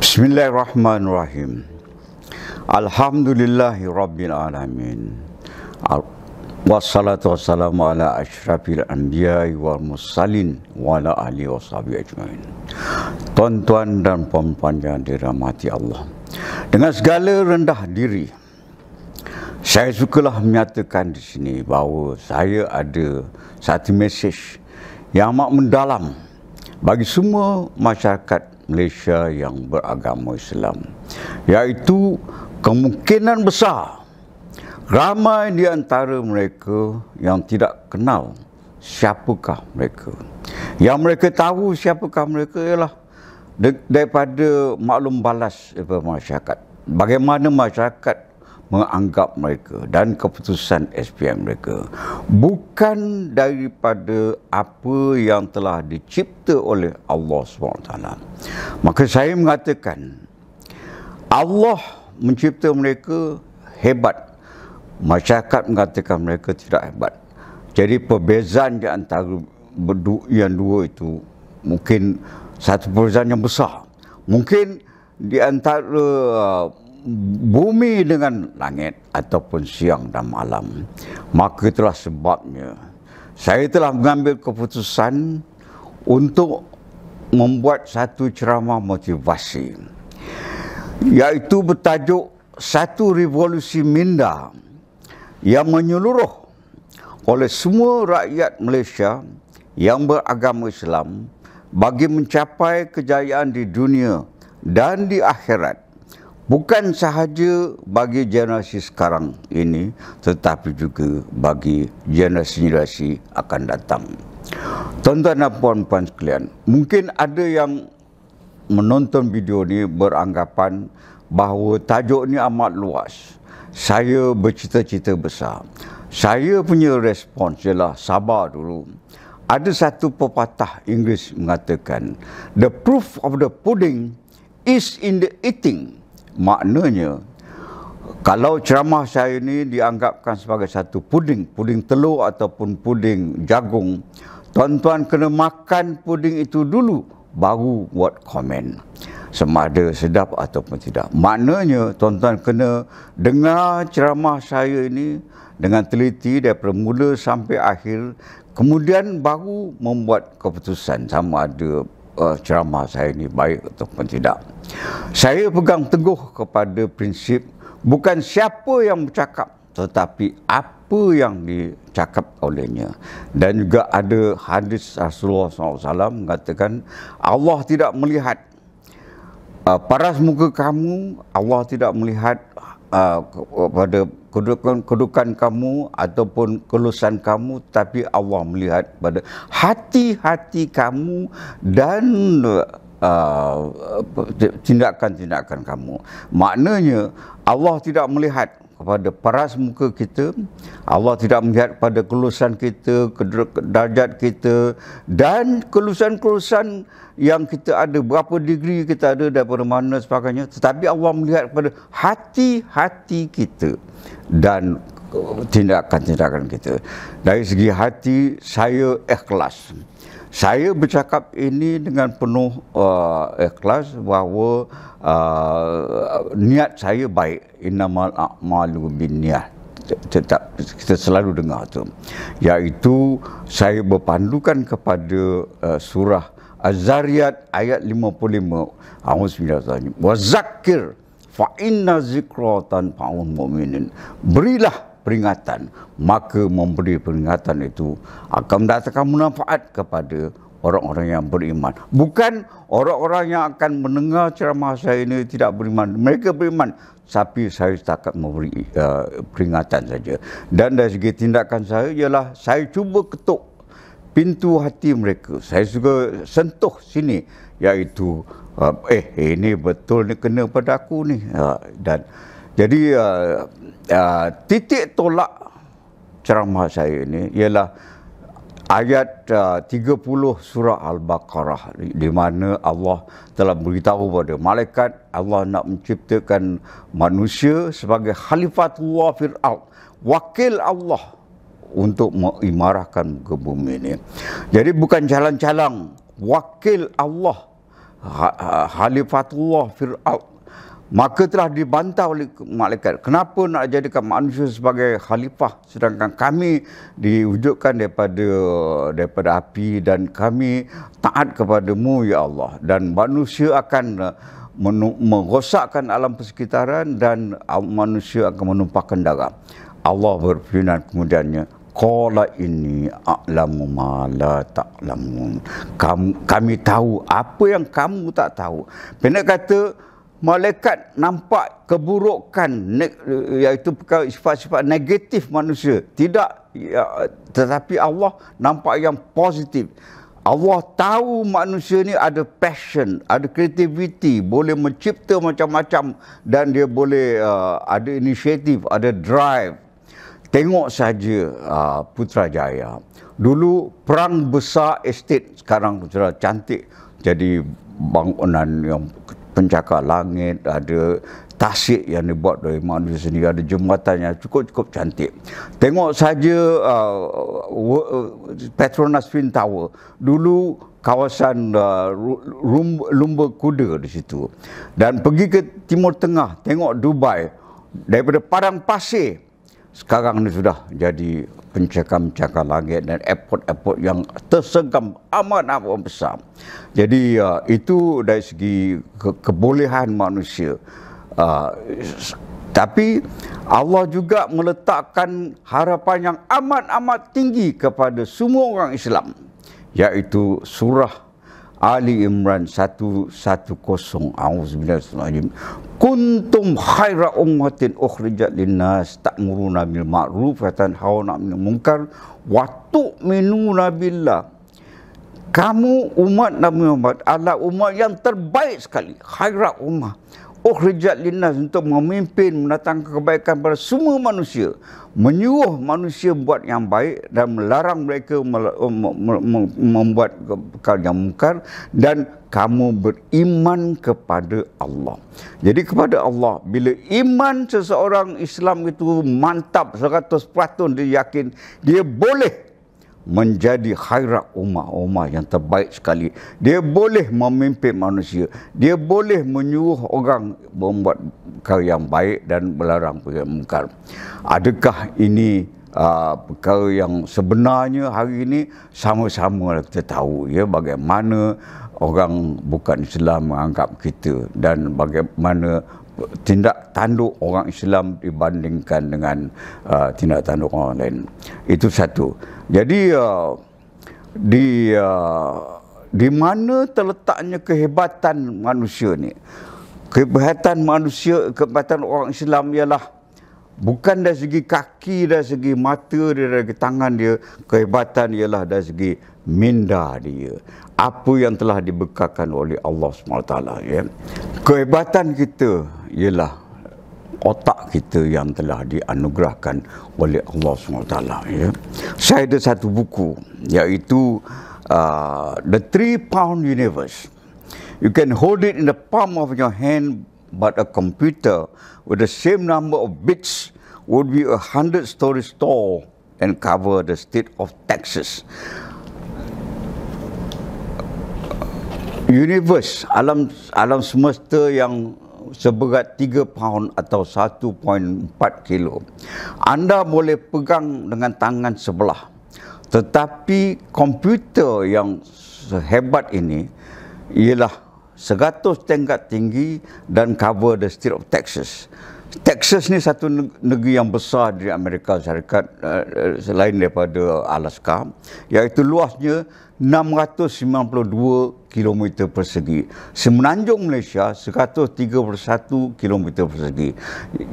Bismillahirrahmanirrahim. Alhamdulillahirabbil alamin. Al wassalatu wassalamu ala asyrafil anbiya'i wal mursalin wa ala alihi washabi ajmain. Tuan-tuan dan puan-puan yang dirahmati Allah. Dengan segala rendah diri saya sukalah menyatakan di sini bahawa saya ada satu mesej yang amat mendalam bagi semua masyarakat Malaysia yang beragama Islam iaitu kemungkinan besar ramai di antara mereka yang tidak kenal siapakah mereka yang mereka tahu siapakah mereka ialah daripada maklum balas daripada masyarakat bagaimana masyarakat menganggap mereka dan keputusan SPM mereka bukan daripada apa yang telah dicipta oleh Allah SWT. Maka saya mengatakan Allah mencipta mereka hebat. Masyarakat mengatakan mereka tidak hebat. Jadi perbezaan di antara yang dua itu mungkin satu perbezaan yang besar. Mungkin di antara uh, bumi dengan langit ataupun siang dan malam. Maka itulah sebabnya saya telah mengambil keputusan untuk membuat satu ceramah motivasi iaitu bertajuk Satu Revolusi Minda yang menyeluruh oleh semua rakyat Malaysia yang beragama Islam bagi mencapai kejayaan di dunia dan di akhirat bukan sahaja bagi generasi sekarang ini tetapi juga bagi generasi-generasi akan datang. Tuan-tuan dan puan-puan sekalian, mungkin ada yang menonton video ini beranggapan bahawa tajuk ini amat luas. Saya bercita-cita besar. Saya punya respons ialah sabar dulu. Ada satu pepatah Inggeris mengatakan, The proof of the pudding is in the eating maknanya kalau ceramah saya ini dianggapkan sebagai satu puding, puding telur ataupun puding jagung, tuan-tuan kena makan puding itu dulu baru buat komen sama ada sedap ataupun tidak. Maknanya tuan-tuan kena dengar ceramah saya ini dengan teliti daripada mula sampai akhir kemudian baru membuat keputusan sama ada uh, ceramah saya ini baik ataupun tidak. Saya pegang teguh kepada prinsip bukan siapa yang bercakap tetapi apa yang dicakap olehnya. Dan juga ada hadis Rasulullah SAW mengatakan Allah tidak melihat uh, paras muka kamu, Allah tidak melihat uh, pada kedudukan, kedudukan kamu ataupun kelulusan kamu tapi Allah melihat pada hati-hati kamu dan uh, tindakan-tindakan kamu maknanya Allah tidak melihat kepada paras muka kita Allah tidak melihat pada kelulusan kita darjat kita dan kelulusan-kelulusan yang kita ada berapa degree kita ada daripada mana sebagainya tetapi Allah melihat pada hati-hati kita dan tindakan-tindakan kita dari segi hati saya ikhlas saya bercakap ini dengan penuh uh, ikhlas bahawa uh, niat saya baik innamal a'malu binniyah tetap kita selalu dengar tu iaitu saya berpandukan kepada uh, surah az-zariyat ayat 55 auzubillahi wa zakir fa'inna inna zikratan fa'un mu'minin berilah peringatan maka memberi peringatan itu akan mendatangkan manfaat kepada orang-orang yang beriman bukan orang-orang yang akan mendengar ceramah saya ini tidak beriman mereka beriman tapi saya setakat memberi uh, peringatan saja dan dari segi tindakan saya ialah saya cuba ketuk pintu hati mereka saya juga sentuh sini iaitu uh, eh ini betul ni kena pada aku ni uh, dan jadi uh, uh, titik tolak ceramah saya ini ialah ayat ah, uh, 30 surah al-baqarah di, di mana Allah telah beritahu kepada malaikat Allah nak menciptakan manusia sebagai khalifatullah fir'aun wakil Allah untuk mengimarahkan ke bumi ini. Jadi bukan jalan-jalan, wakil Allah ha, ha, khalifatullah fir'aun Maka telah dibantah oleh malaikat. Kenapa nak jadikan manusia sebagai khalifah sedangkan kami diwujudkan daripada daripada api dan kami taat kepadamu ya Allah dan manusia akan eh, merosakkan alam persekitaran dan manusia akan menumpahkan darah. Allah berfirman kemudiannya, qala ini a'lamu ma la ta'lamun. Kamu kami tahu apa yang kamu tak tahu. Pendek kata malaikat nampak keburukan iaitu sifat-sifat negatif manusia tidak ya, tetapi Allah nampak yang positif Allah tahu manusia ni ada passion, ada kreativiti, boleh mencipta macam-macam dan dia boleh uh, ada inisiatif, ada drive. Tengok saja uh, Putrajaya. Dulu perang besar estate, sekarang sudah cantik jadi bangunan yang pencakar langit, ada tasik yang dibuat oleh manusia sendiri, ada jembatan yang cukup-cukup cantik. Tengok saja uh, uh Petronas Twin Tower. Dulu kawasan uh, lumba kuda di situ. Dan pergi ke timur tengah, tengok Dubai. Daripada padang pasir sekarang ni sudah jadi pencakar-pencakar langit dan airport-airport yang tersegam amat amat besar. Jadi uh, itu dari segi ke- kebolehan manusia. Uh, tapi Allah juga meletakkan harapan yang amat amat tinggi kepada semua orang Islam iaitu surah Ali Imran 110 A'udzubillahirrahmanirrahim Kuntum khaira ummatin ukhrijat tak ta'muruna bil ma'ruf Fatan hawa nak 'anil munkar wa tu'minuna billah Kamu umat Nabi Muhammad adalah umat yang terbaik sekali khaira umat. Oh ukhrijat linnas untuk memimpin mendatangkan kebaikan pada semua manusia menyuruh manusia buat yang baik dan melarang mereka membuat perkara yang mungkar dan kamu beriman kepada Allah. Jadi kepada Allah bila iman seseorang Islam itu mantap 100% dia yakin dia boleh menjadi khairat umat umat yang terbaik sekali dia boleh memimpin manusia dia boleh menyuruh orang membuat perkara yang baik dan melarang perkara yang mungkar adakah ini uh, perkara yang sebenarnya hari ini sama-sama lah kita tahu ya bagaimana orang bukan Islam menganggap kita dan bagaimana tindak tanduk orang Islam dibandingkan dengan uh, tindak tanduk orang lain. Itu satu. Jadi uh, di uh, di mana terletaknya kehebatan manusia ni? Kehebatan manusia, kehebatan orang Islam ialah bukan dari segi kaki, dari segi mata dia, dari segi tangan dia, kehebatan ialah dari segi minda dia. Apa yang telah dibekalkan oleh Allah SWT. Ya. Kehebatan kita ialah otak kita yang telah dianugerahkan oleh Allah SWT. Ya. Saya ada satu buku iaitu uh, The Three Pound Universe. You can hold it in the palm of your hand but a computer with the same number of bits would be a hundred stories tall and cover the state of Texas. Universe, alam alam semesta yang seberat 3 pound atau 1.4 kilo. Anda boleh pegang dengan tangan sebelah. Tetapi komputer yang sehebat ini ialah 100 tingkat tinggi dan cover the state of Texas. Texas ni satu negeri yang besar di Amerika Syarikat eh, selain daripada Alaska iaitu luasnya km persegi. Semenanjung Malaysia 131 km persegi.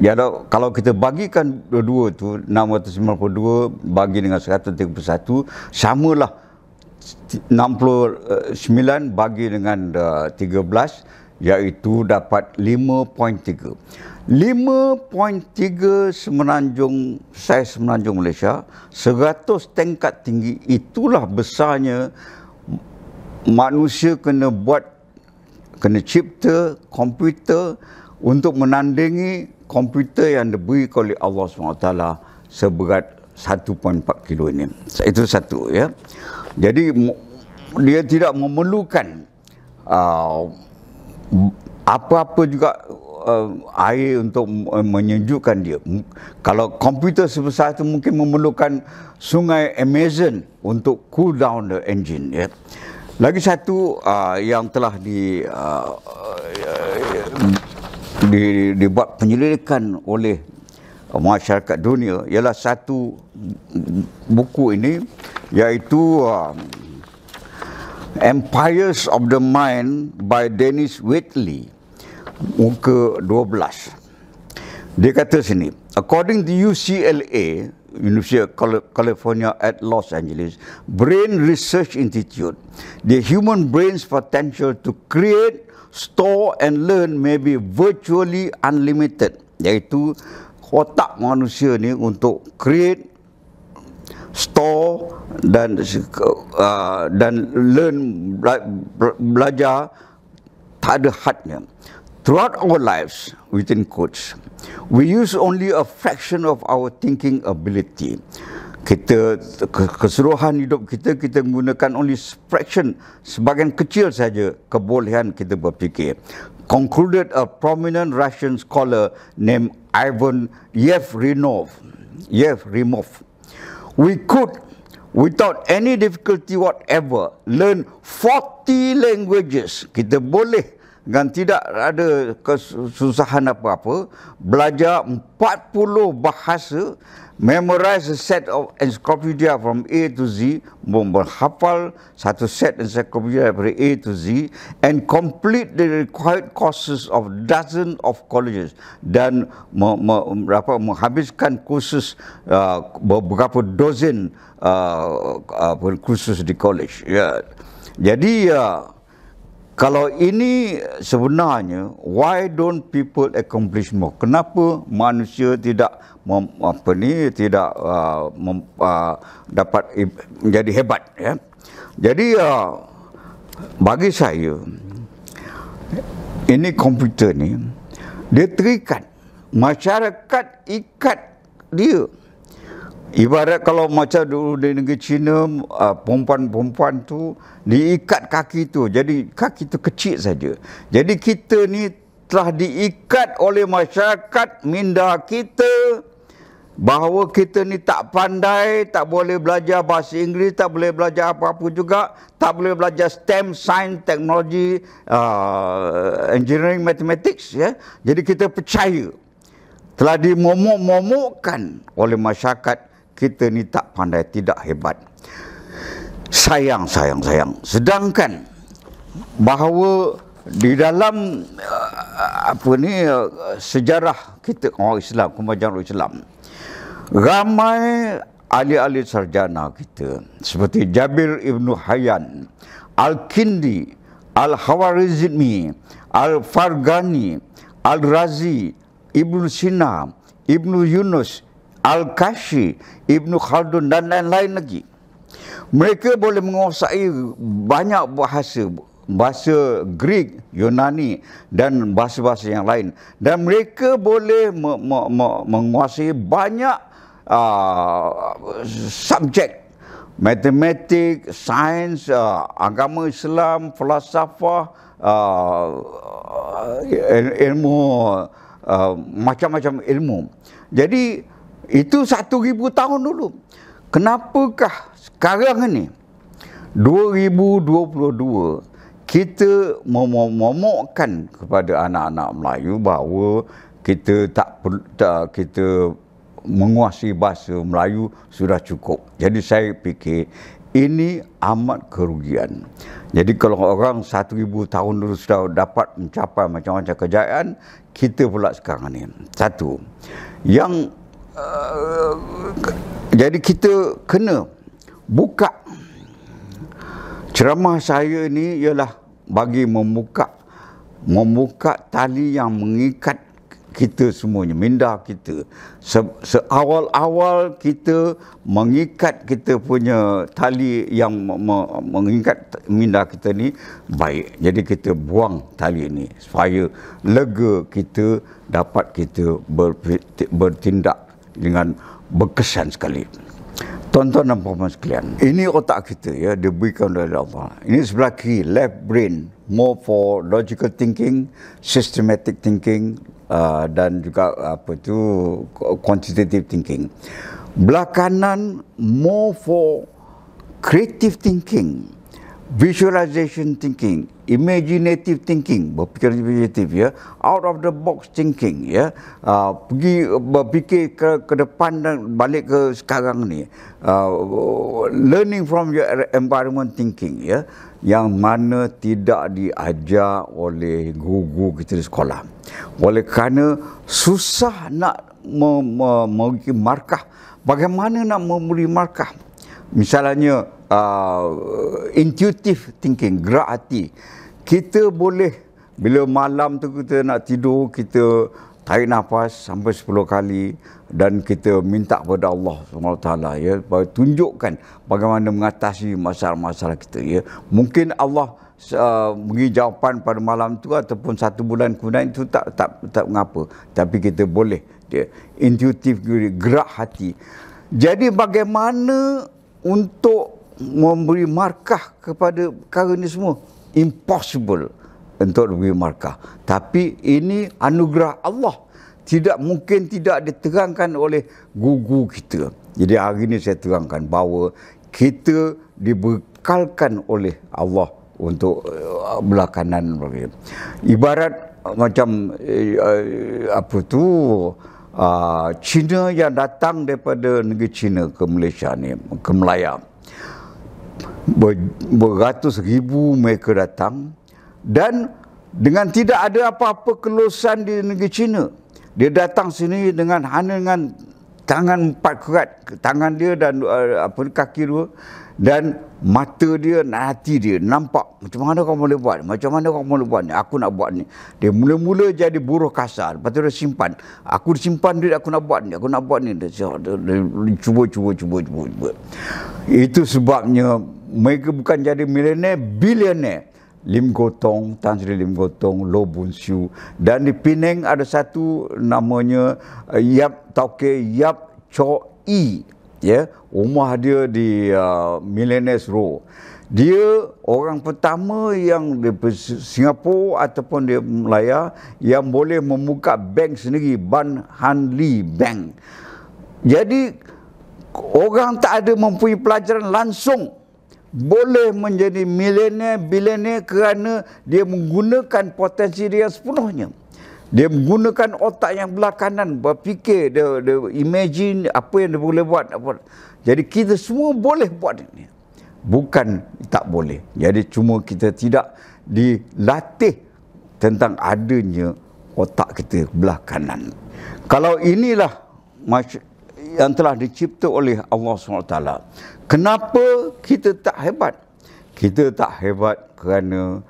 Jadi ya, kalau kita bagikan dua-dua tu 692 bagi dengan 131 samalah 69 bagi dengan 13 uh, iaitu dapat 5.3. 5.3 semenanjung saya semenanjung Malaysia 100 tingkat tinggi itulah besarnya manusia kena buat kena cipta komputer untuk menandingi komputer yang diberi oleh Allah SWT seberat 1.4 kilo ini. Itu satu ya. Jadi dia tidak memerlukan uh, apa-apa juga uh, air untuk menyejukkan dia. Kalau komputer sebesar itu mungkin memerlukan sungai Amazon untuk cool down the engine ya. Lagi satu uh, yang telah di, uh, di, di dibuat penyelidikan oleh masyarakat dunia ialah satu buku ini iaitu uh, Empires of the Mind by Dennis Whitley muka 12 dia kata sini according to UCLA University of California at Los Angeles Brain Research Institute. The human brain's potential to create, store and learn may be virtually unlimited. Iaitu otak manusia ni untuk create store dan uh, dan learn belajar tak ada hadnya throughout our lives within quotes We use only a fraction of our thinking ability. Kita keseluruhan hidup kita kita gunakan only fraction sebahagian kecil saja kebolehan kita berfikir. Concluded a prominent Russian scholar named Ivan Yevrenov. Yevrenov. We could without any difficulty whatever learn 40 languages. Kita boleh dan tidak ada kesusahan apa-apa belajar 40 bahasa memorize a set of encyclopedia from A to Z berhafal satu set encyclopedia dari A to Z and complete the required courses of dozen of colleges dan me, me, berapa, menghabiskan kursus uh, beberapa dozen uh, uh, kursus di college yeah. jadi uh, kalau ini sebenarnya why don't people accomplish more kenapa manusia tidak mem, apa ni tidak uh, mem, uh, dapat menjadi hebat ya jadi uh, bagi saya ini komputer ni dia terikat masyarakat ikat dia Ibarat kalau macam dulu di negeri Cina, uh, perempuan-perempuan tu diikat kaki tu. Jadi kaki tu kecil saja. Jadi kita ni telah diikat oleh masyarakat minda kita bahawa kita ni tak pandai, tak boleh belajar bahasa Inggeris, tak boleh belajar apa-apa juga, tak boleh belajar STEM, Science, Teknologi, uh, Engineering, Mathematics. Ya. Jadi kita percaya telah dimomok-momokkan oleh masyarakat kita ni tak pandai, tidak hebat. Sayang, sayang, sayang. Sedangkan bahawa di dalam eh, apa ni eh, sejarah kita orang Islam, kemajuan Islam. Ramai ahli-ahli sarjana kita seperti Jabir Ibnu Hayyan, Al-Kindi, Al-Hawarizmi, Al-Fargani, Al-Razi, Ibn Sina, Ibn Yunus, Al-Kashi, Ibn Khaldun dan lain-lain lagi. Mereka boleh menguasai banyak bahasa, bahasa Greek, Yunani dan bahasa-bahasa yang lain. Dan mereka boleh me- me- me- menguasai banyak uh, ah, subjek. Matematik, sains, uh, agama Islam, filsafah, uh, ah, eh, ilmu, uh, macam-macam ilmu. Jadi, itu satu ribu tahun dulu. Kenapakah sekarang ini, 2022, kita memomokkan kepada anak-anak Melayu bahawa kita tak perlu, kita menguasai bahasa Melayu sudah cukup. Jadi saya fikir ini amat kerugian. Jadi kalau orang 1000 tahun dulu sudah dapat mencapai macam-macam kejayaan, kita pula sekarang ini. Satu. Yang jadi kita kena buka ceramah saya ni ialah bagi membuka membuka tali yang mengikat kita semuanya minda kita Se, seawal-awal kita mengikat kita punya tali yang me, mengikat minda kita ni baik jadi kita buang tali ni supaya lega kita dapat kita ber, bertindak dengan berkesan sekali. Tuan-tuan dan puan sekalian, ini otak kita ya, diberikan oleh Allah. Ini sebelah kiri, left brain, more for logical thinking, systematic thinking uh, dan juga apa tu quantitative thinking. Belah kanan, more for creative thinking, visualization thinking, imaginative thinking berfikir imaginative ya out of the box thinking ya uh, pergi berfikir ke, ke depan dan balik ke sekarang ni uh, learning from your environment thinking ya yang mana tidak diajar oleh guru-guru kita di sekolah oleh kerana susah nak memberi markah bagaimana nak memberi markah misalnya uh, intuitive thinking gerak hati kita boleh bila malam tu kita nak tidur kita tarik nafas sampai 10 kali dan kita minta kepada Allah Subhanahu taala ya bagi tunjukkan bagaimana mengatasi masalah-masalah kita ya mungkin Allah uh, beri jawapan pada malam tu ataupun satu bulan kemudian itu tak tak tak mengapa tapi kita boleh dia intuitif intuitive gerak hati jadi bagaimana untuk memberi markah kepada perkara ini semua impossible untuk memberi markah tapi ini anugerah Allah tidak mungkin tidak diterangkan oleh gugu kita jadi hari ini saya terangkan bahawa kita dibekalkan oleh Allah untuk eh, belakangan ibarat macam eh, eh, apa tu uh, ah, Cina yang datang daripada negeri Cina ke Malaysia ni, ke Melaya. Ber, beratus ribu mereka datang dan dengan tidak ada apa-apa kelulusan di negeri Cina. Dia datang sini dengan hanya dengan tangan empat kerat, tangan dia dan uh, apa kaki dua dan mata dia dan hati dia nampak macam mana kau boleh buat macam mana kau boleh buat ni aku nak buat ni dia mula-mula jadi buruh kasar lepas tu dia simpan aku simpan duit aku nak buat ni aku nak buat ni dia, dia, dia, cuba, cuba cuba cuba cuba itu sebabnya mereka bukan jadi milioner bilioner Lim Gotong, Tan Sri Lim Gotong, Low Bun Siu. Dan di Penang ada satu namanya uh, Yap Tauke Yap Cho ya rumah dia di uh, Millennials Row dia orang pertama yang di Singapura ataupun di Melaya yang boleh membuka bank sendiri Ban Hanli Bank jadi orang tak ada mempunyai pelajaran langsung boleh menjadi milenial bilenial kerana dia menggunakan potensi dia sepenuhnya dia menggunakan otak yang belakangan berfikir dia, dia imagine apa yang dia boleh buat apa jadi kita semua boleh buat ini bukan tak boleh jadi cuma kita tidak dilatih tentang adanya otak kita belah kanan. Kalau inilah yang telah dicipta oleh Allah SWT, kenapa kita tak hebat? Kita tak hebat kerana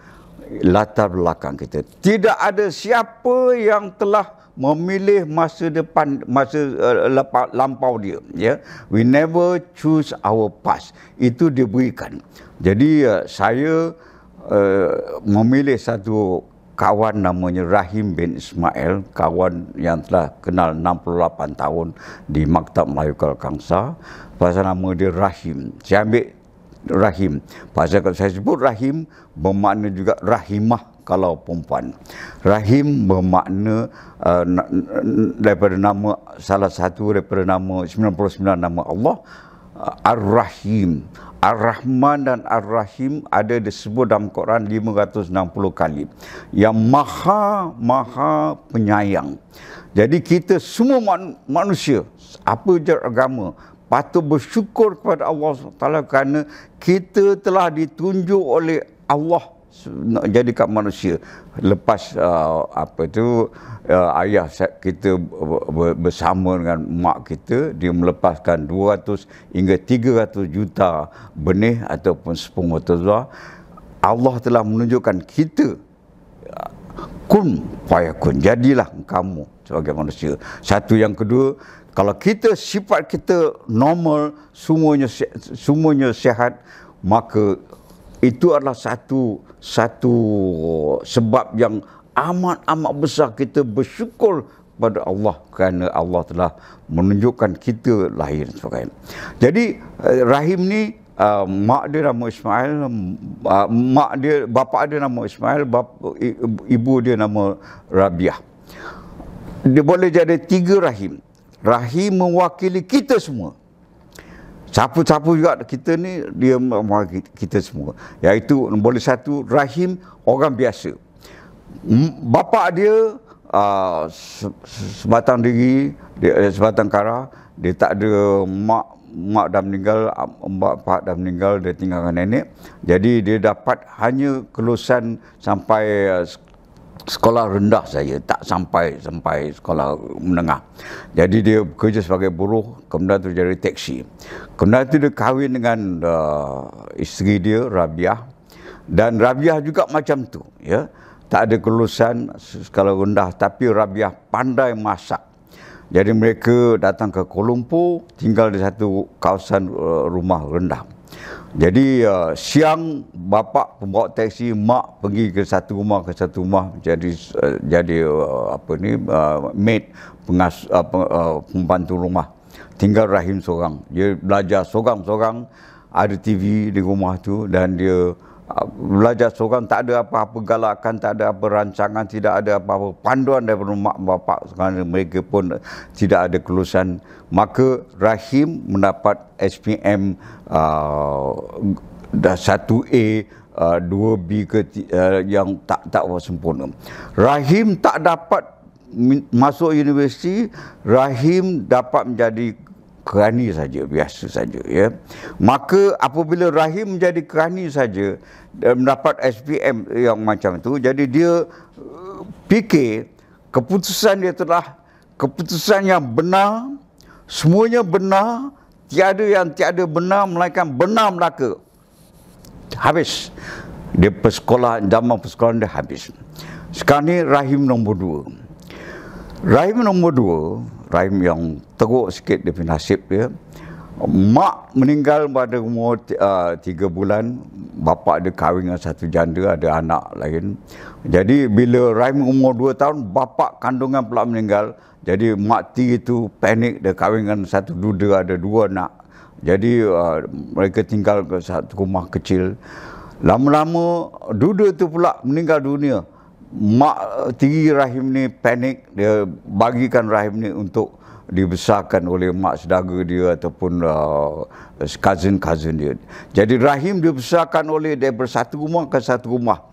latar belakang kita. Tidak ada siapa yang telah memilih masa depan masa uh, eh, lepau, lampau dia ya we never choose our past itu diberikan jadi uh, saya uh, memilih satu kawan namanya Rahim bin Ismail kawan yang telah kenal 68 tahun di Maktab Melayu Kalkangsa pasal nama dia Rahim saya ambil rahim. Pasal kalau saya sebut rahim bermakna juga rahimah kalau perempuan. Rahim bermakna uh, daripada nama salah satu daripada nama 99 nama Allah uh, Ar-Rahim. Ar-Rahman dan Ar-Rahim ada disebut dalam Quran 560 kali. Yang Maha Maha Penyayang. Jadi kita semua man- manusia apa je agama patut bersyukur kepada Allah SWT kerana kita telah ditunjuk oleh Allah nak jadi kat manusia lepas uh, apa tu uh, ayah kita bersama dengan mak kita dia melepaskan 200 hingga 300 juta benih ataupun spermatozoa Allah telah menunjukkan kita uh, kun payakun jadilah kamu sebagai manusia satu yang kedua kalau kita sifat kita normal, semuanya semuanya sihat, maka itu adalah satu satu sebab yang amat amat besar kita bersyukur pada Allah kerana Allah telah menunjukkan kita lahir dan Jadi eh, rahim ni Uh, mak dia nama Ismail, uh, mak dia, bapa dia nama Ismail, bapa, ibu dia nama Rabiah. Dia boleh jadi tiga rahim. Rahim mewakili kita semua. Siapa-siapa juga kita ni dia mewakili kita semua. Yaitu nombor satu rahim orang biasa. Bapa dia uh, sebatang diri, dia, sebatang kara, dia tak ada mak mak dah meninggal, mak pak dah meninggal, dia tinggalkan nenek. Jadi dia dapat hanya kelulusan sampai uh, sekolah rendah saya tak sampai sampai sekolah menengah. Jadi dia bekerja sebagai buruh, kemudian tu jadi teksi. Kemudian tu dia kahwin dengan uh, isteri dia Rabiah dan Rabiah juga macam tu, ya. Tak ada kelulusan sekolah rendah tapi Rabiah pandai masak. Jadi mereka datang ke Kuala Lumpur, tinggal di satu kawasan uh, rumah rendah. Jadi uh, siang bapa bawa teksi mak pergi ke satu rumah ke satu rumah jadi uh, jadi uh, apa ni uh, maid pengas uh, pembantu rumah. Tinggal Rahim seorang. Dia belajar seorang-seorang ada TV di rumah tu dan dia Ah, belajar seorang tak ada apa-apa galakan, tak ada apa rancangan, tidak ada apa-apa panduan daripada mak bapak kerana mereka pun tidak ada kelulusan. Maka Rahim mendapat SPM uh, 1A, uh, 2B ke, uh, yang tak tak sempurna. Rahim tak dapat masuk universiti, Rahim dapat menjadi kerani saja biasa saja ya maka apabila rahim menjadi kerani saja dan mendapat SPM yang macam tu jadi dia uh, fikir keputusan dia telah keputusan yang benar semuanya benar tiada yang tiada benar melainkan benar Melaka habis dia persekolah zaman persekolahan dia habis sekarang ni rahim nombor dua rahim nombor dua Ibrahim yang teruk sikit dia punya nasib dia. Mak meninggal pada umur uh, tiga bulan. Bapa dia kahwin dengan satu janda, ada anak lain. Jadi bila Raim umur dua tahun, bapa kandungan pula meninggal. Jadi mak ti itu panik dia kahwin dengan satu duda, ada dua anak. Jadi uh, mereka tinggal ke satu rumah kecil. Lama-lama duda itu pula meninggal dunia mak eh, tiri rahim ni panik dia bagikan rahim ni untuk dibesarkan oleh mak sedara dia ataupun uh, cousin-cousin dia. Jadi rahim dibesarkan oleh dia bersatu rumah ke satu rumah.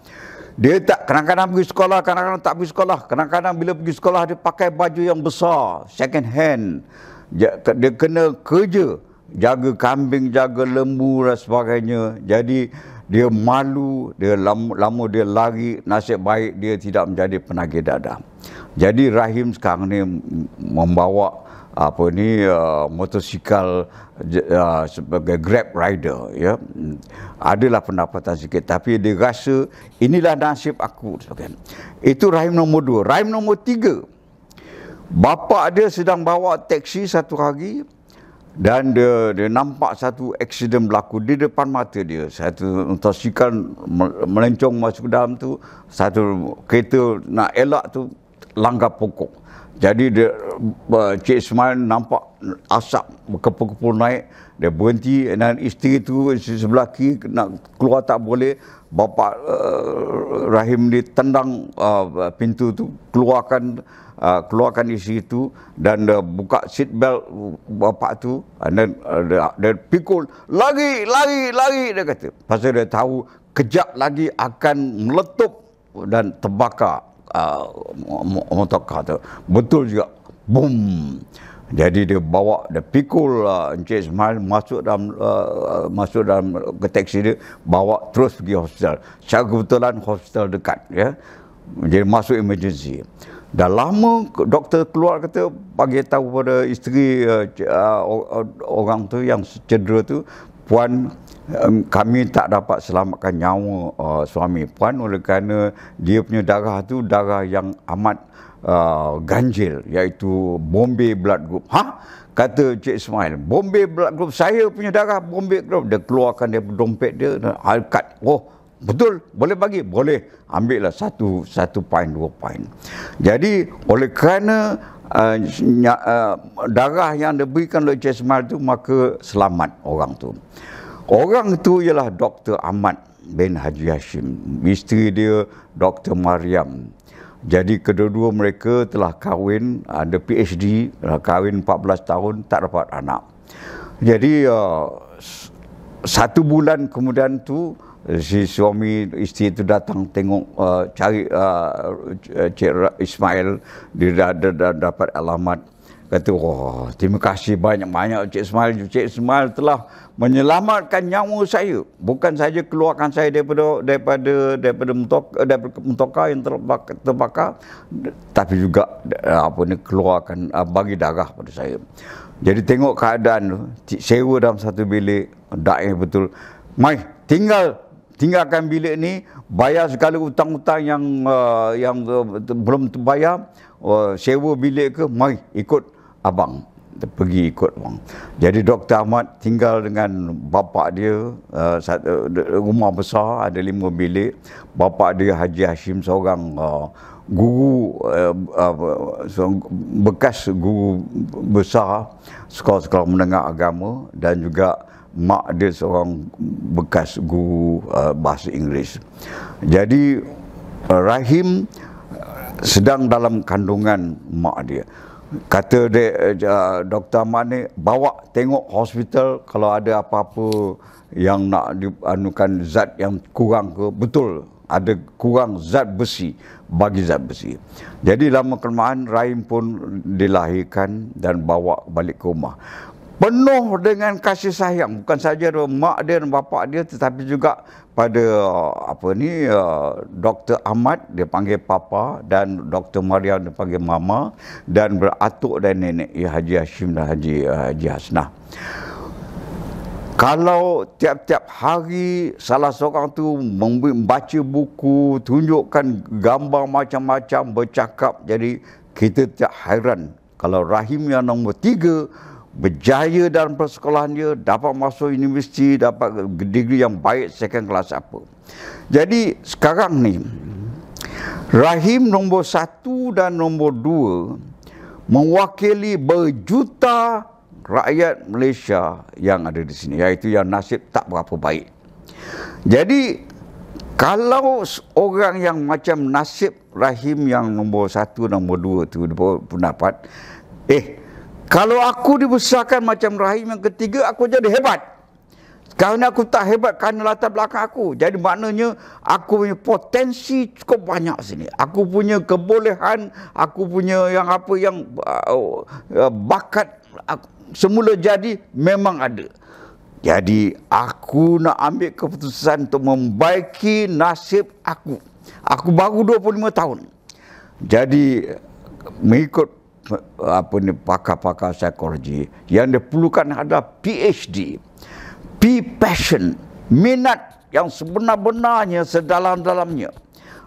Dia tak kadang-kadang pergi sekolah, kadang-kadang tak pergi sekolah. Kadang-kadang bila pergi sekolah dia pakai baju yang besar, second hand. Dia, dia kena kerja jaga kambing, jaga lembu dan sebagainya. Jadi dia malu, dia lama-lama dia lari, nasib baik dia tidak menjadi penagih dadah. Jadi Rahim sekarang ni membawa apa ni uh, motosikal uh, sebagai grab rider ya adalah pendapatan sikit tapi dia rasa inilah nasib aku kan itu rahim nombor dua, rahim nombor tiga. bapa dia sedang bawa teksi satu hari dan dia, dia nampak satu accident berlaku di depan mata dia. Satu motosikal melencong masuk dalam tu, satu kereta nak elak tu langgar pokok. Jadi dia, uh, Cik Ismail nampak asap berkepul-kepul naik. Dia berhenti dan isteri tu isteri sebelah kiri nak keluar tak boleh. Bapa uh, eh, Rahim ni tendang uh, pintu tu keluarkan uh, keluarkan isteri tu dan dia buka seat belt bapa tu and uh, dia, dia pikul lagi lagi lagi dia kata pasal dia tahu kejap lagi akan meletup dan terbakar uh, motokar tu betul juga boom jadi dia bawa dia pikul uh, Encik Ismail masuk dalam uh, uh, masuk dalam ke taksi dia bawa terus pergi hospital secara kebetulan hospital dekat ya jadi masuk emergency dah lama doktor keluar kata bagi tahu pada isteri uh, uh, orang tu yang cedera tu puan um, kami tak dapat selamatkan nyawa uh, suami puan oleh kerana dia punya darah tu darah yang amat uh, ganjil iaitu bombe Blood Group. Ha? Kata Cik Ismail, bombe Blood Group, saya punya darah bombe Group. Dia keluarkan dia dompet dia, alkat. Oh, betul boleh bagi boleh ambil lah satu satu point dua point jadi oleh kerana uh, nya, uh, darah yang diberikan oleh Chesmar tu maka selamat orang tu Orang tu ialah Dr. Ahmad bin Haji Hashim. misteri dia Dr. Mariam. Jadi kedua-dua mereka telah kahwin, ada PhD, kahwin 14 tahun, tak dapat anak. Jadi uh, satu bulan kemudian tu, si suami isteri itu datang tengok uh, cari uh, Cik Ismail dia dah, dah, dah, dapat alamat Kata, wah, oh, terima kasih banyak-banyak Cik Ismail. Cik Ismail telah menyelamatkan nyawa saya. Bukan saja keluarkan saya daripada daripada daripada mentokar, eh, daripada mentokar yang terbakar, terbakar, tapi juga eh, apa ni keluarkan eh, bagi darah pada saya. Jadi tengok keadaan tu, cik sewa dalam satu bilik, yang betul. Mai tinggal tinggalkan bilik ni, bayar segala hutang-hutang yang uh, yang uh, belum terbayar, uh, sewa bilik ke, mai ikut abang pergi ikut abang. Jadi Dr. Ahmad tinggal dengan bapa dia uh, uh rumah besar ada lima bilik. Bapa dia Haji Hashim seorang uh, guru uh, uh, bekas guru besar sekolah-sekolah menengah agama dan juga mak dia seorang bekas guru uh, bahasa Inggeris. Jadi uh, Rahim sedang dalam kandungan mak dia kata dia, uh, eh, eh, Dr. Ahmad ni bawa tengok hospital kalau ada apa-apa yang nak dianukan zat yang kurang ke betul ada kurang zat besi bagi zat besi jadi lama kelamaan Rahim pun dilahirkan dan bawa balik ke rumah penuh dengan kasih sayang bukan saja dia mak dia dan bapa dia tetapi juga pada apa ni uh, eh, Dr Ahmad dia panggil papa dan Dr Maria dia panggil mama dan beratuk dan nenek ya Haji Hashim dan Haji uh, Haji Hasnah kalau tiap-tiap hari salah seorang tu membaca buku, tunjukkan gambar macam-macam, bercakap. Jadi kita tak hairan kalau rahim yang nombor tiga berjaya dalam persekolahan dia, dapat masuk universiti, dapat degree yang baik second class apa. Jadi sekarang ni, Rahim nombor satu dan nombor dua mewakili berjuta rakyat Malaysia yang ada di sini, iaitu yang nasib tak berapa baik. Jadi, kalau orang yang macam nasib Rahim yang nombor satu, nombor dua tu pendapat, eh, kalau aku dibesarkan macam rahim yang ketiga, aku jadi hebat. Kerana aku tak hebat kerana latar belakang aku. Jadi maknanya aku punya potensi cukup banyak sini. Aku punya kebolehan, aku punya yang apa yang uh, uh bakat aku, semula jadi memang ada. Jadi aku nak ambil keputusan untuk membaiki nasib aku. Aku baru 25 tahun. Jadi mengikut apa ni pakar-pakar psikologi yang diperlukan adalah PhD P passion minat yang sebenar-benarnya sedalam-dalamnya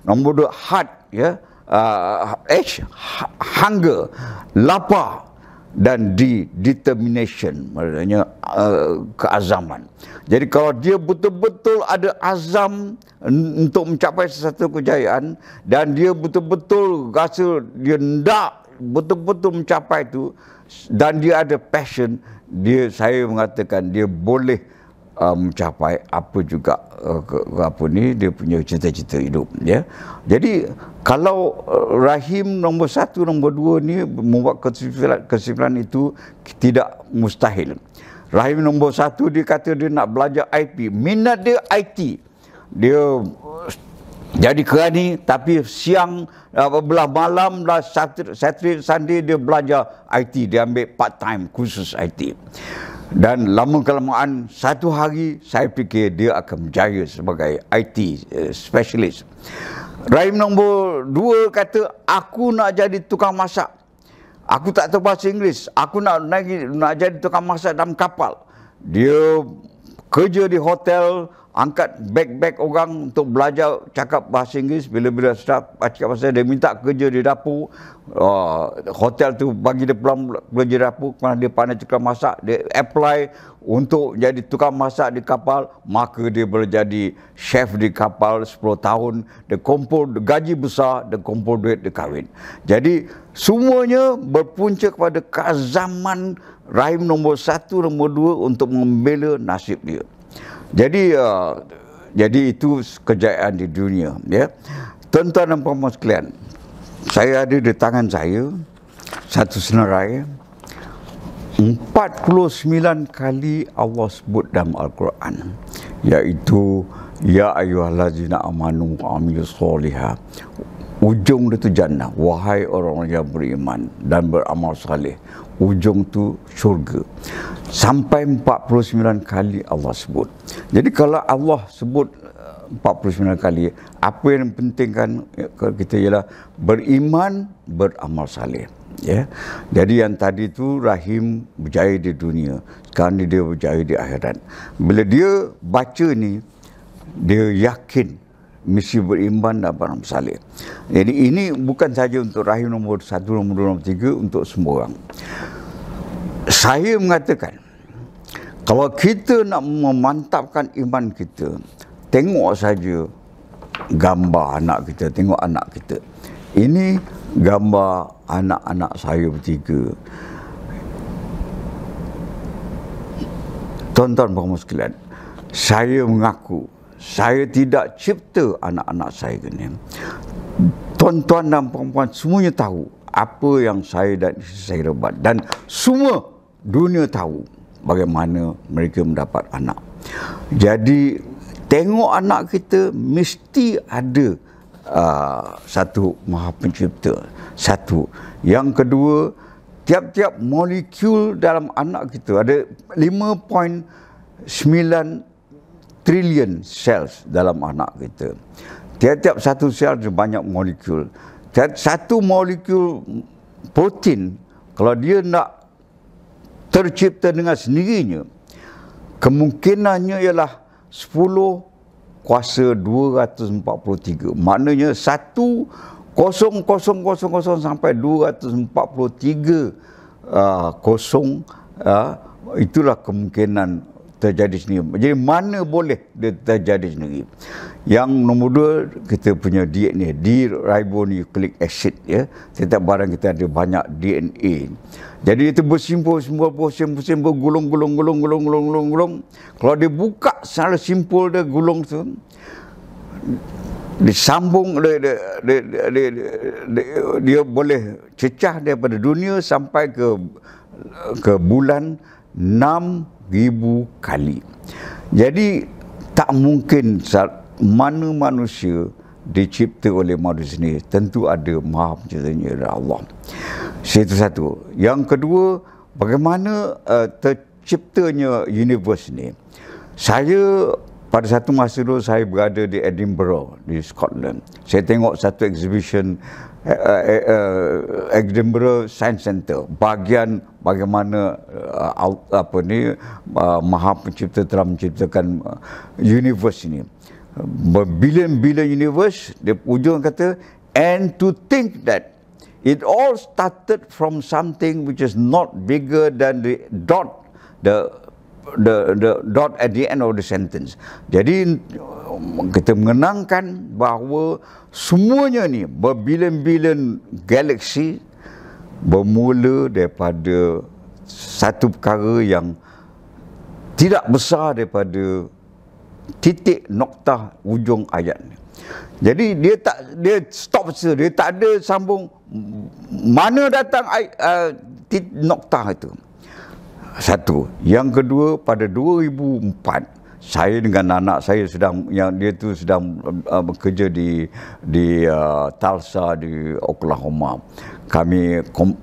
nombor dua heart ya yeah, uh, H hunger lapar dan D determination maksudnya uh, keazaman jadi kalau dia betul-betul ada azam untuk mencapai sesuatu kejayaan dan dia betul-betul rasa dia hendak betul-betul mencapai itu dan dia ada passion dia saya mengatakan dia boleh uh, mencapai apa juga uh, apa ni dia punya cita-cita hidup ya jadi kalau uh, rahim nombor satu nombor dua ni membuat kesimpulan, kesimpulan itu tidak mustahil rahim nombor satu dia kata dia nak belajar IP minat dia IT dia jadi kerani tapi siang apa belah malam lah Saturday Sunday dia belajar IT dia ambil part time khusus IT. Dan lama kelamaan satu hari saya fikir dia akan berjaya sebagai IT eh, specialist. Rahim nombor dua kata aku nak jadi tukang masak. Aku tak tahu bahasa Inggeris. Aku nak naik, nak jadi tukang masak dalam kapal. Dia kerja di hotel, angkat beg-beg orang untuk belajar cakap bahasa Inggeris bila-bila start cakap bahasa dia minta kerja di dapur uh, hotel tu bagi dia pulang kerja dapur kemana dia pandai cakap masak dia apply untuk jadi tukang masak di kapal maka dia boleh jadi chef di kapal 10 tahun dia kumpul dia gaji besar dia kumpul duit dia kahwin jadi semuanya berpunca kepada kazaman rahim nombor 1 nombor 2 untuk membela nasib dia jadi uh, jadi itu kejayaan di dunia ya. Tuan-tuan dan puan sekalian, saya ada di tangan saya satu senarai 49 kali Allah sebut dalam Al-Quran iaitu ya ayyuhallazina amanu amilus solihah. Ujung dia tu jannah, wahai orang yang beriman dan beramal saleh. Ujung tu syurga sampai 49 kali Allah sebut. Jadi kalau Allah sebut 49 eh, kali, apa yang pentingkan ya, kalau kita ialah beriman, beramal saleh. Ya. Jadi yang tadi tu Rahim berjaya di dunia, sekarang dia berjaya di akhirat. Bila dia baca ni, dia yakin mesti beriman dan beramal saleh. Jadi ini bukan saja untuk Rahim nombor 1, nombor 2, nombor 3 untuk semua orang. Saya mengatakan kalau kita nak memantapkan iman kita, tengok saja gambar anak kita, tengok anak kita. Ini gambar anak-anak saya bertiga. Tuan-tuan perempuan sekalian, saya mengaku saya tidak cipta anak-anak saya ini. Tuan-tuan dan perempuan semuanya tahu apa yang saya dan saya rebat dan semua dunia tahu bagaimana mereka mendapat anak. Jadi tengok anak kita mesti ada uh, satu maha pencipta. Satu. Yang kedua, tiap-tiap molekul dalam anak kita ada 5.9 trilion cells dalam anak kita. Tiap-tiap satu sel ada banyak molekul. Tiap satu molekul protein kalau dia nak tercipta dengan sendirinya. Kemungkinannya ialah 10 kuasa 243. Maknanya 1 0000 sampai 243 uh, kosong uh, itulah kemungkinan terjadi sendiri. Jadi mana boleh dia terjadi sendiri. Yang nombor dua, kita punya DNA. D-ribonucleic acid. Ya. Setiap barang kita ada banyak DNA. Jadi itu bersimpul, semua bersimpul, bersimpul, gulung, gulung, gulung, gulung, gulung, gulung, gulung. Kalau dia buka secara simpul dia gulung tu, disambung dia, dia, dia, dia, dia, dia, dia boleh cecah daripada dunia sampai ke ke bulan ribu kali. Jadi tak mungkin mana manusia dicipta oleh manusia sendiri. Tentu ada maha penciptanya dari Allah. Itu satu. Yang kedua, bagaimana uh, terciptanya universe ini. Saya pada satu masa dulu saya berada di Edinburgh, di Scotland. Saya tengok satu exhibition uh, Edinburgh Science Centre bahagian bagaimana uh, apa ni uh, maha pencipta telah menciptakan universe ini berbilion-bilion universe dia ujung kata and to think that it all started from something which is not bigger than the dot the the the dot at the end of the sentence jadi kita mengenangkan bahawa semuanya ni berbilion-bilion galaksi bermula daripada satu perkara yang tidak besar daripada titik noktah ujung ayat ni. Jadi dia tak dia stop saja, dia tak ada sambung mana datang uh, titik noktah itu. Satu. Yang kedua pada 2004 saya dengan anak saya sedang yang dia tu sedang uh, bekerja di di uh, Tulsa di Oklahoma. Kami kom-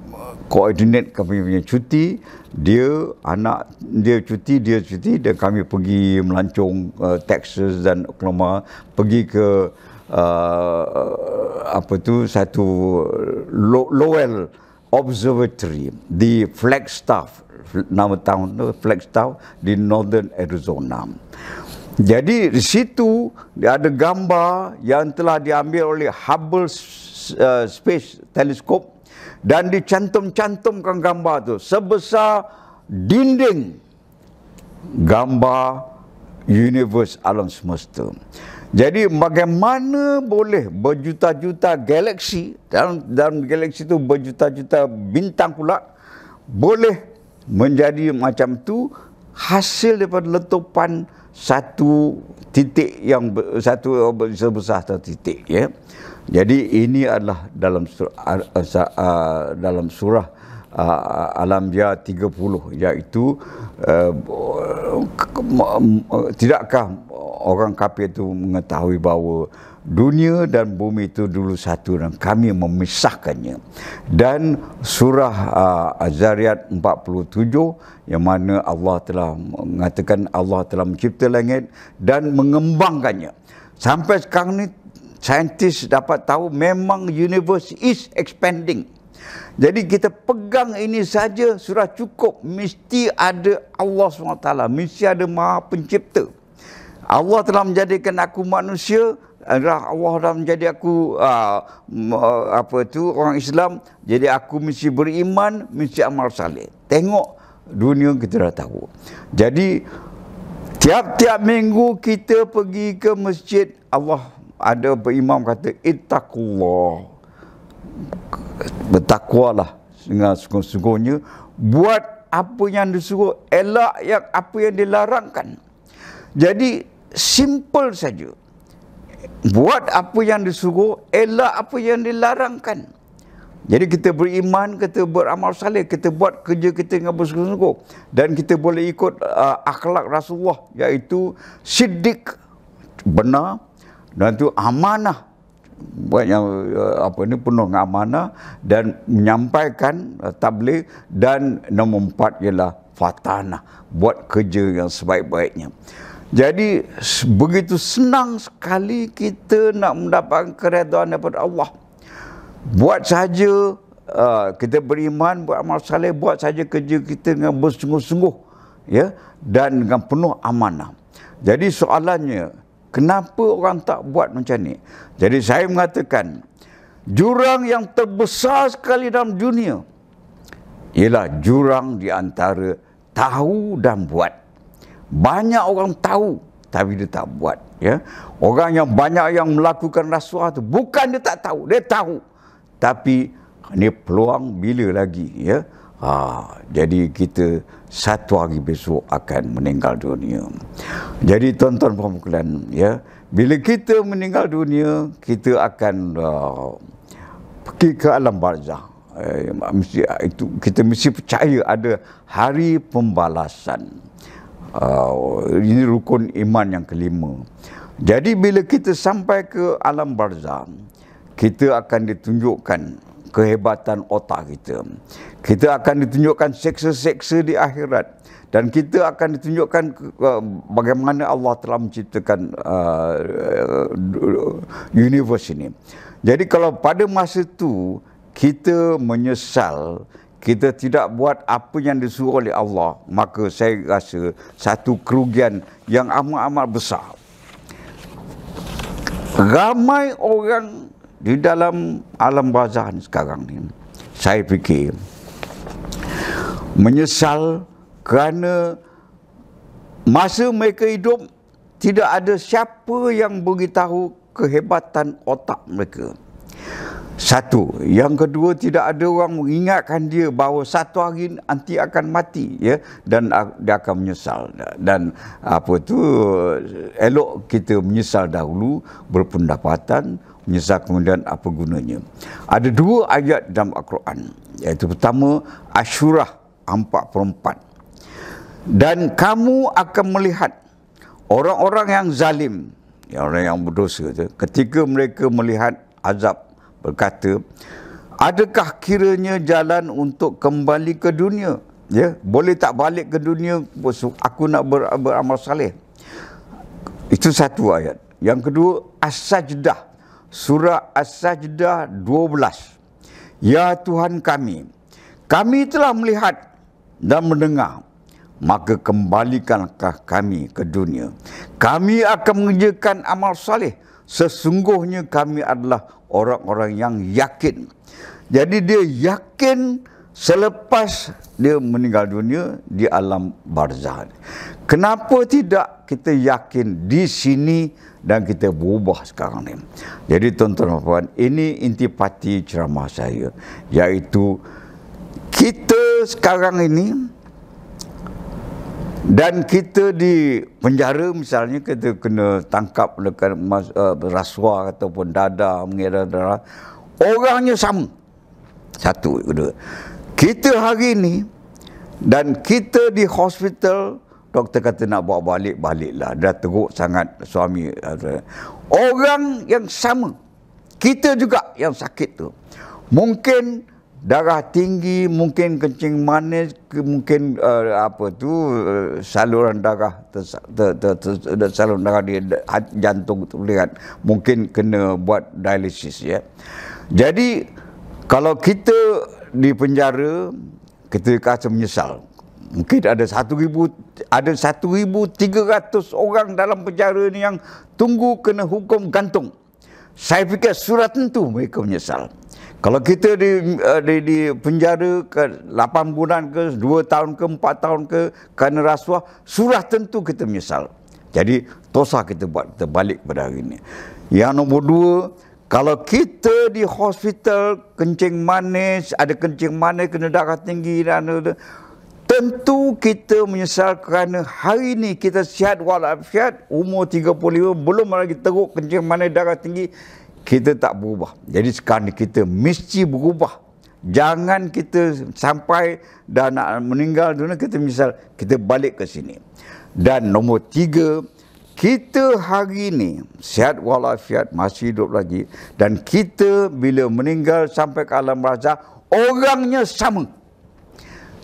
koordinat kami punya cuti dia anak dia cuti dia cuti dan kami pergi melancong uh, Texas dan Oklahoma pergi ke uh, apa tu satu Lowell Observatory di Flagstaff nama tahun tu Flagstaff di Northern Arizona. Jadi di situ ada gambar yang telah diambil oleh Hubble uh, Space Telescope dan dicantum-cantumkan gambar tu sebesar dinding gambar universe alam semesta. Jadi bagaimana boleh berjuta-juta galaksi dan dalam galaksi itu berjuta-juta bintang pula boleh menjadi macam tu hasil daripada letupan satu titik yang satu sebesar satu titik ya. Jadi ini adalah dalam surah, dalam surah uh, Al-Anbiya 30 iaitu tidakkah orang kafir itu mengetahui bahawa dunia dan bumi itu dulu satu dan kami memisahkannya. Dan surah uh, Az-Zariyat 47 yang mana Allah telah mengatakan Allah telah mencipta langit dan mengembangkannya. Sampai sekarang ni saintis dapat tahu memang universe is expanding. Jadi kita pegang ini saja sudah cukup mesti ada Allah SWT, mesti ada Maha Pencipta. Allah telah menjadikan aku manusia Allah Allah dah menjadi aku uh, apa tu orang Islam jadi aku mesti beriman mesti amal saleh tengok dunia kita dah tahu jadi tiap-tiap minggu kita pergi ke masjid Allah ada berimam kata ittaqullah bertakwalah dengan sungguh-sungguhnya buat apa yang disuruh elak yang apa yang dilarangkan jadi simple saja buat apa yang disuruh, elak apa yang dilarangkan. Jadi kita beriman, kita beramal saleh, kita buat kerja kita dengan bersungguh-sungguh dan kita boleh ikut uh, akhlak Rasulullah iaitu siddiq benar dan itu amanah buat yang uh, apa ini penuh dengan amanah dan menyampaikan uh, tabligh dan nombor empat ialah fatanah buat kerja yang sebaik-baiknya. Jadi begitu senang sekali kita nak mendapatkan keredaan daripada Allah. Buat saja uh, kita beriman, buat amal saleh, buat saja kerja kita dengan bersungguh-sungguh ya dan dengan penuh amanah. Jadi soalannya, kenapa orang tak buat macam ni? Jadi saya mengatakan jurang yang terbesar sekali dalam dunia ialah jurang di antara tahu dan buat banyak orang tahu tapi dia tak buat ya orang yang banyak yang melakukan rasuah tu bukan dia tak tahu dia tahu tapi ni peluang bila lagi ya ha, jadi kita satu hari besok akan meninggal dunia jadi tonton pemukulan ya bila kita meninggal dunia kita akan uh, pergi ke alam barzah eh, mesti, itu kita mesti percaya ada hari pembalasan Ah, ini rukun iman yang kelima. Jadi bila kita sampai ke alam barzah, kita akan ditunjukkan kehebatan otak kita. Kita akan ditunjukkan seksa-seksa di akhirat dan kita akan ditunjukkan eh, bagaimana Allah telah menciptakan uh, universe ini. Jadi kalau pada masa itu kita menyesal, kita tidak buat apa yang disuruh oleh Allah, maka saya rasa satu kerugian yang amat-amat besar. Ramai orang di dalam alam bazah ni sekarang ni, saya fikir, menyesal kerana masa mereka hidup, tidak ada siapa yang beritahu kehebatan otak mereka. Satu, yang kedua tidak ada orang mengingatkan dia bahawa satu hari nanti akan mati ya dan dia akan menyesal dan apa tu elok kita menyesal dahulu berpendapatan menyesal kemudian apa gunanya. Ada dua ayat dalam Al-Quran iaitu pertama Ashura 44. Dan kamu akan melihat orang-orang yang zalim, orang yang berdosa tu ketika mereka melihat azab berkata adakah kiranya jalan untuk kembali ke dunia ya boleh tak balik ke dunia aku nak ber- beramal saleh itu satu ayat yang kedua as-sajdah surah as-sajdah 12 ya tuhan kami kami telah melihat dan mendengar maka kembalikanlah kami ke dunia kami akan mengerjakan amal saleh sesungguhnya kami adalah orang-orang yang yakin. Jadi dia yakin selepas dia meninggal dunia di alam barzah. Kenapa tidak kita yakin di sini dan kita berubah sekarang ni? Jadi tuan-tuan dan puan, ini intipati ceramah saya iaitu kita sekarang ini dan kita di penjara misalnya kita kena tangkap dengan mas, uh, rasuah ataupun dada mengira darah orangnya sama satu kedua kita hari ini dan kita di hospital doktor kata nak bawa balik baliklah dah teruk sangat suami eh, eh. orang yang sama kita juga yang sakit tu mungkin darah tinggi mungkin kencing manis mungkin uh, apa tu uh, saluran darah tersa, saluran darah di jantung tu boleh kan mungkin kena buat dialisis ya jadi kalau kita di penjara kita rasa menyesal mungkin ada 1000 ada 1300 orang dalam penjara ni yang tunggu kena hukum gantung saya fikir surat tentu mereka menyesal kalau kita di, eh, di, di penjara ke 8 bulan ke 2 tahun ke 4 tahun ke kerana rasuah, sudah tentu kita menyesal. Jadi dosa kita buat terbalik pada hari ini. Yang nombor dua, kalau kita di hospital kencing manis, ada kencing manis kena darah tinggi dan ada, tentu kita menyesal kerana hari ini kita sihat walafiat umur 35 belum lagi teruk kencing manis darah tinggi kita tak berubah. Jadi sekarang ni kita mesti berubah. Jangan kita sampai dah nak meninggal dunia, kita misal kita balik ke sini. Dan nombor tiga, kita hari ini sihat walafiat masih hidup lagi dan kita bila meninggal sampai ke alam raja, orangnya sama.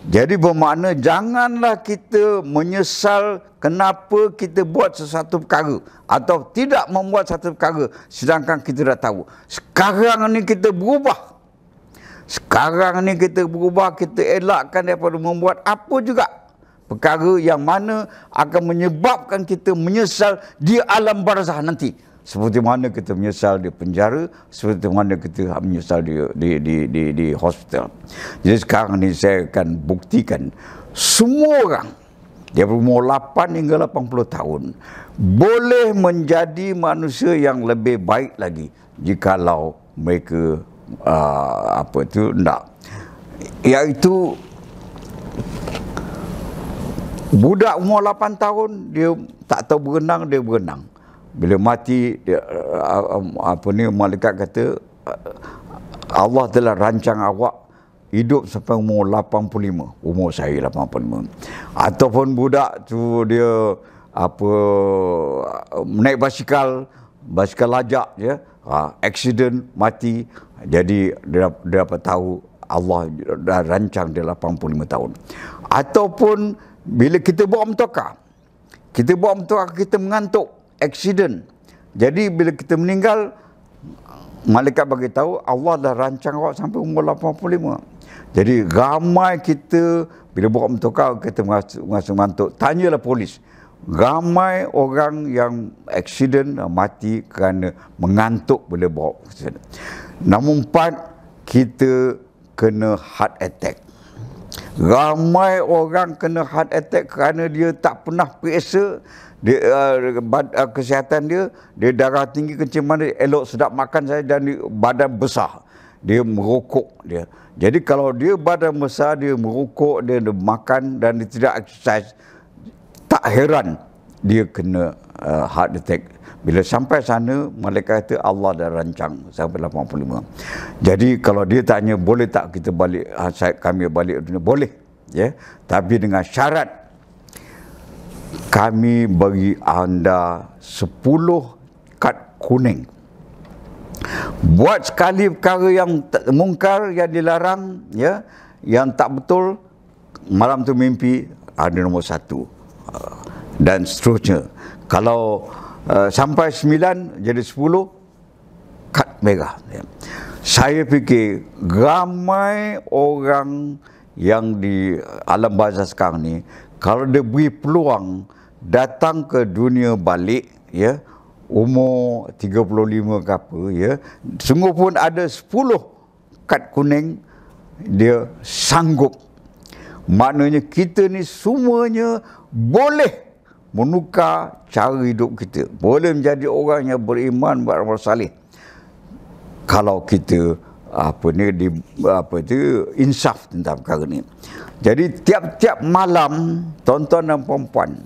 Jadi bermakna janganlah kita menyesal kenapa kita buat sesuatu perkara atau tidak membuat satu perkara sedangkan kita dah tahu. Sekarang ni kita berubah. Sekarang ni kita berubah, kita elakkan daripada membuat apa juga perkara yang mana akan menyebabkan kita menyesal di alam barzah nanti seperti mana kita menyesal di penjara seperti mana kita menyesal di di di di, di hospital jadi sekarang ni saya akan buktikan semua orang dia berumur 8 hingga 80 tahun boleh menjadi manusia yang lebih baik lagi jikalau mereka uh, apa tu nak iaitu budak umur 8 tahun dia tak tahu berenang dia berenang bila mati dia, uh, uh, um, apa ni malaikat kata uh, Allah telah rancang awak hidup sampai umur 85 umur saya 85 ataupun budak tu dia apa naik basikal basikal lajak ya ha, accident mati jadi dia, dia dapat tahu Allah dah rancang dia 85 tahun ataupun bila kita buat mentokah kita buat mentokah kita mengantuk accident. Jadi bila kita meninggal, malaikat bagi tahu Allah dah rancang awak sampai umur 85. Jadi ramai kita bila buat mentukar kita mengasuh mantuk, tanyalah polis. Ramai orang yang accident mati kerana mengantuk bila bawa ke sana. empat, kita kena heart attack. Ramai orang kena heart attack kerana dia tak pernah periksa dia uh, bad, uh, kesihatan dia dia darah tinggi kencing manis elok sedap makan saja dan dia, badan besar dia merokok dia jadi kalau dia badan besar dia merokok dia, dia makan dan dia tidak exercise tak heran dia kena uh, heart attack bila sampai sana malaikat kata Allah dah rancang sampai 85 jadi kalau dia tanya boleh tak kita balik uh, kami balik boleh ya yeah? tapi dengan syarat kami bagi anda 10 kad kuning buat sekali perkara yang mungkar yang dilarang ya yang tak betul malam tu mimpi ada nombor satu ah, dan seterusnya kalau uh, sampai sembilan jadi sepuluh kad merah ya. saya fikir ramai orang yang di alam bazar sekarang ni kalau dia beri peluang datang ke dunia balik ya umur 35 ke apa ya sungguh pun ada 10 kad kuning dia sanggup maknanya kita ni semuanya boleh menukar cara hidup kita boleh menjadi orang yang beriman beramal salih kalau kita apa ni di apa tu insaf tentang perkara ni jadi tiap-tiap malam tuan-tuan dan puan-puan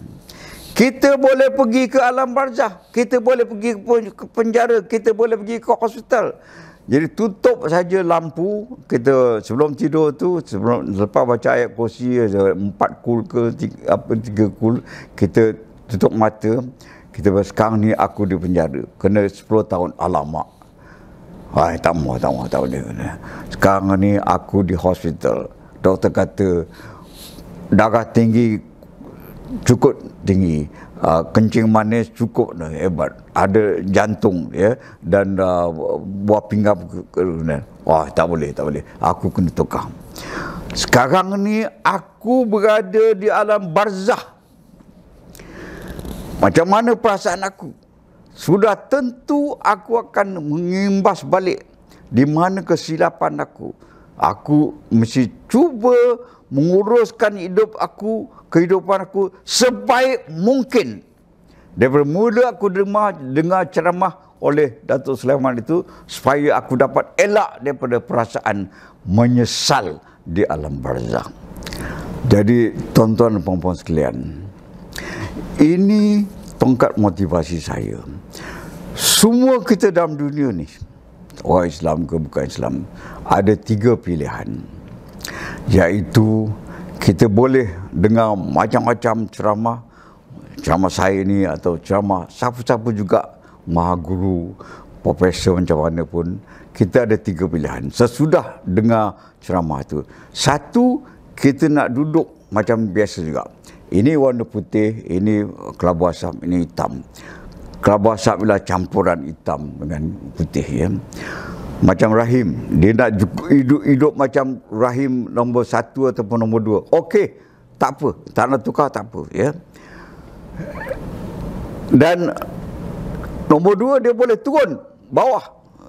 kita boleh pergi ke alam barzah, kita boleh pergi ke penjara, kita boleh pergi ke hospital. Jadi tutup saja lampu kita sebelum tidur tu sebelum lepas baca ayat kursi empat kul ke tiga, apa tiga kul kita tutup mata kita sekarang ni aku di penjara kena 10 tahun alamak Hai, tak mau, tahu. mau, Sekarang ni aku di hospital doktor kata darah tinggi cukup tinggi uh, kencing manis cukup dah hebat ada jantung ya yeah, dan uh, buah pinggang wah tak boleh tak boleh aku kena tukar sekarang ni aku berada di alam barzah macam mana perasaan aku sudah tentu aku akan mengimbas balik di mana kesilapan aku Aku mesti cuba menguruskan hidup aku, kehidupan aku sebaik mungkin. Daripada mula aku dengar dengar ceramah oleh Datuk Sulaiman itu supaya aku dapat elak daripada perasaan menyesal di alam barzah. Jadi tuan-tuan dan puan-puan sekalian, ini tongkat motivasi saya. Semua kita dalam dunia ni orang Islam ke bukan Islam ada tiga pilihan iaitu kita boleh dengar macam-macam ceramah ceramah saya ni atau ceramah siapa-siapa juga maha guru profesor macam mana pun kita ada tiga pilihan sesudah dengar ceramah tu satu kita nak duduk macam biasa juga ini warna putih ini kelabu asam ini hitam Kelabu asap ialah campuran hitam dengan putih ya. Macam rahim, dia nak hidup, hidup macam rahim nombor satu ataupun nombor dua. Okey, tak apa. Tak nak tukar, tak apa. Ya. Dan nombor dua, dia boleh turun bawah.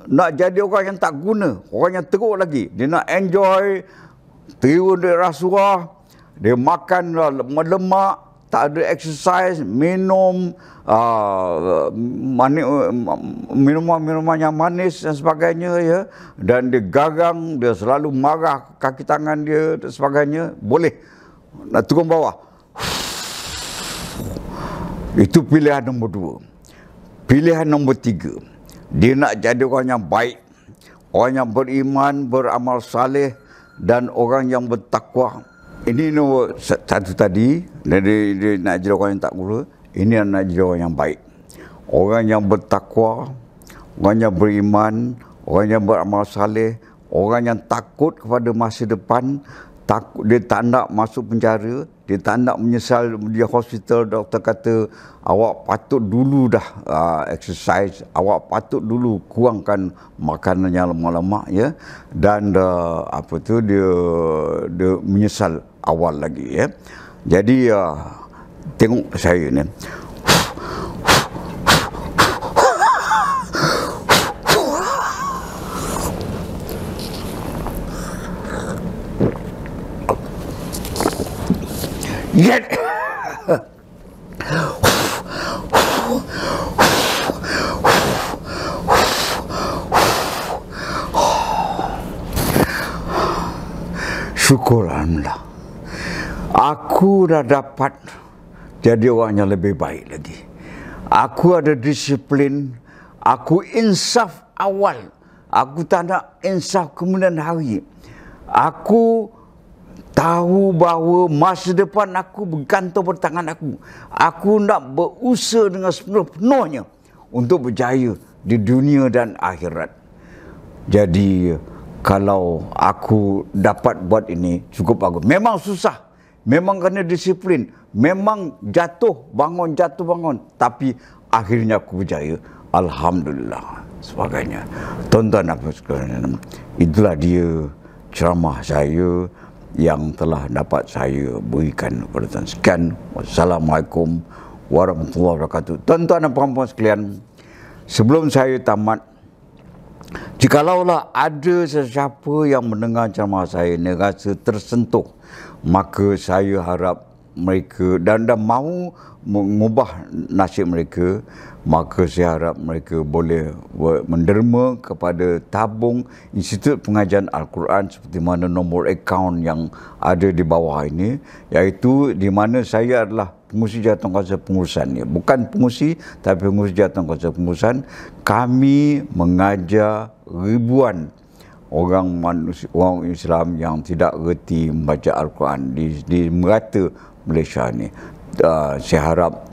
Nak jadi orang yang tak guna, orang yang teruk lagi. Dia nak enjoy, terima dari rasuah, dia makan lah lemak, tak ada exercise, minum uh, minuman-minuman yang manis dan sebagainya ya dan dia gagang, dia selalu marah kaki tangan dia dan sebagainya, boleh nak turun bawah. Itu pilihan nombor dua. Pilihan nombor tiga, dia nak jadi orang yang baik, orang yang beriman, beramal saleh dan orang yang bertakwa ini no satu tadi dari nak jadi orang yang tak kura ini nak jadi orang yang baik orang yang bertakwa orang yang beriman orang yang beramal saleh orang yang takut kepada masa depan takut dia tak nak masuk penjara dia tak nak menyesal dia hospital doktor kata awak patut dulu dah uh, exercise awak patut dulu kurangkan makanan yang lemak-lemak ya dan uh, apa tu dia dia menyesal awal lagi ya. Jadi uh, tengok saya ni. Yet. Syukur Alhamdulillah Aku dah dapat jadi orang yang lebih baik lagi. Aku ada disiplin. Aku insaf awal. Aku tak nak insaf kemudian hari. Aku tahu bahawa masa depan aku bergantung pada tangan aku. Aku nak berusaha dengan sepenuh-penuhnya untuk berjaya di dunia dan akhirat. Jadi kalau aku dapat buat ini cukup bagus. Memang susah. Memang kena disiplin. Memang jatuh bangun, jatuh bangun. Tapi akhirnya aku berjaya. Alhamdulillah. Sebagainya. Tuan-tuan apa sekalian. Itulah dia ceramah saya yang telah dapat saya berikan kepada tuan. Sekian. Wassalamualaikum warahmatullahi wabarakatuh. Tuan-tuan dan perempuan sekalian. Sebelum saya tamat. Jikalaulah ada sesiapa yang mendengar ceramah saya ini rasa tersentuh maka saya harap mereka dan dan mau mengubah nasib mereka maka saya harap mereka boleh menderma kepada tabung Institut Pengajian Al-Quran seperti mana nombor akaun yang ada di bawah ini iaitu di mana saya adalah pengurusi jawatan kuasa pengurusan ya. bukan pengurusi tapi pengurusi jawatan kuasa pengurusan kami mengajar ribuan orang manusia, orang Islam yang tidak reti membaca Al-Quran di, di merata Malaysia ni. Uh, saya harap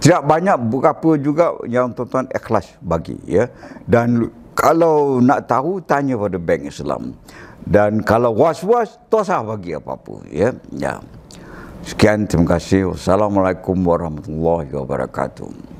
tidak banyak buka berapa juga yang tuan-tuan ikhlas bagi ya. Dan kalau nak tahu tanya pada Bank Islam. Dan kalau was-was tosah bagi apa-apa ya. Ya. Sekian terima kasih. Assalamualaikum warahmatullahi wabarakatuh.